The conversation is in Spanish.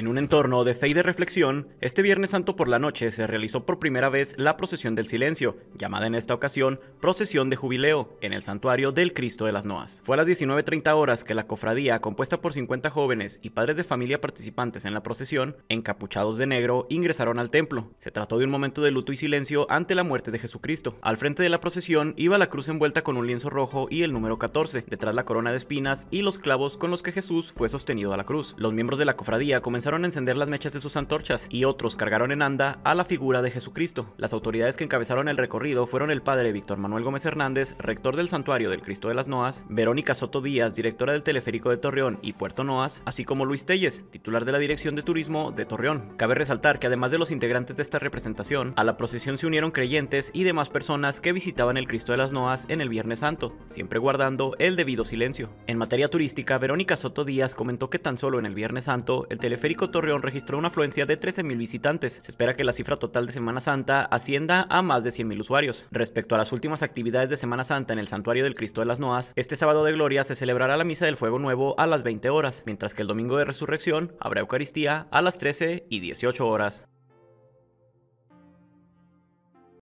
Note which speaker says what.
Speaker 1: En un entorno de fe y de reflexión, este Viernes Santo por la noche se realizó por primera vez la procesión del silencio, llamada en esta ocasión procesión de jubileo, en el santuario del Cristo de las Noas. Fue a las 19.30 horas que la cofradía, compuesta por 50 jóvenes y padres de familia participantes en la procesión, encapuchados de negro, ingresaron al templo. Se trató de un momento de luto y silencio ante la muerte de Jesucristo. Al frente de la procesión iba la cruz envuelta con un lienzo rojo y el número 14, detrás la corona de espinas y los clavos con los que Jesús fue sostenido a la cruz. Los miembros de la cofradía comenzaron encender las mechas de sus antorchas y otros cargaron en anda a la figura de Jesucristo. Las autoridades que encabezaron el recorrido fueron el padre Víctor Manuel Gómez Hernández, rector del Santuario del Cristo de las Noas, Verónica Soto Díaz, directora del Teleférico de Torreón y Puerto Noas, así como Luis Telles, titular de la Dirección de Turismo de Torreón. Cabe resaltar que además de los integrantes de esta representación, a la procesión se unieron creyentes y demás personas que visitaban el Cristo de las Noas en el Viernes Santo, siempre guardando el debido silencio. En materia turística, Verónica Soto Díaz comentó que tan solo en el Viernes Santo, el teleférico Torreón registró una afluencia de 13.000 visitantes. Se espera que la cifra total de Semana Santa ascienda a más de 100.000 usuarios. Respecto a las últimas actividades de Semana Santa en el Santuario del Cristo de las Noas, este sábado de Gloria se celebrará la Misa del Fuego Nuevo a las 20 horas, mientras que el domingo de Resurrección habrá Eucaristía a las 13 y 18 horas.